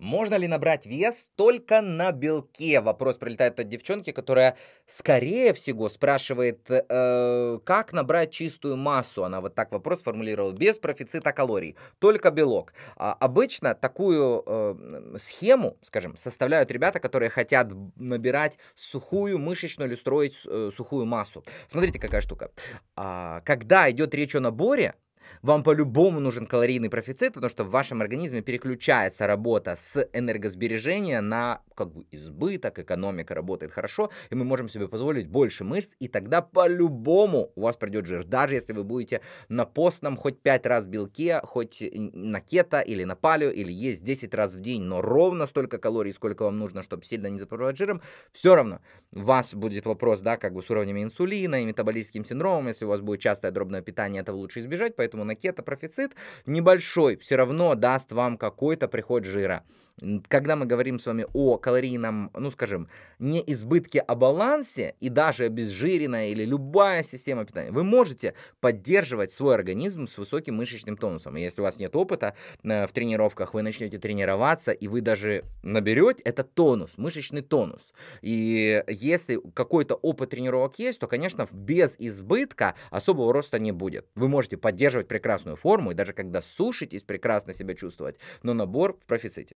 Можно ли набрать вес только на белке? Вопрос прилетает от девчонки, которая, скорее всего, спрашивает, э, как набрать чистую массу. Она вот так вопрос формулировала, без профицита калорий, только белок. А, обычно такую э, схему, скажем, составляют ребята, которые хотят набирать сухую мышечную или строить э, сухую массу. Смотрите, какая штука. А, когда идет речь о наборе, вам по-любому нужен калорийный профицит, потому что в вашем организме переключается работа с энергосбережения на как бы избыток, экономика работает хорошо, и мы можем себе позволить больше мышц, и тогда по-любому у вас придет жир. Даже если вы будете на постном хоть 5 раз белке, хоть на кето или на палео, или есть 10 раз в день, но ровно столько калорий, сколько вам нужно, чтобы сильно не заправлять жиром, все равно у вас будет вопрос, да, как бы с уровнями инсулина и метаболическим синдромом, если у вас будет частое дробное питание, этого лучше избежать, поэтому на кето профицит небольшой все равно даст вам какой-то приход жира. Когда мы говорим с вами о калориях, высококалорийном, ну скажем, не избытке, а балансе, и даже обезжиренная или любая система питания, вы можете поддерживать свой организм с высоким мышечным тонусом. И если у вас нет опыта э, в тренировках, вы начнете тренироваться, и вы даже наберете этот тонус, мышечный тонус. И если какой-то опыт тренировок есть, то, конечно, без избытка особого роста не будет. Вы можете поддерживать прекрасную форму, и даже когда сушитесь, прекрасно себя чувствовать, но набор в профиците.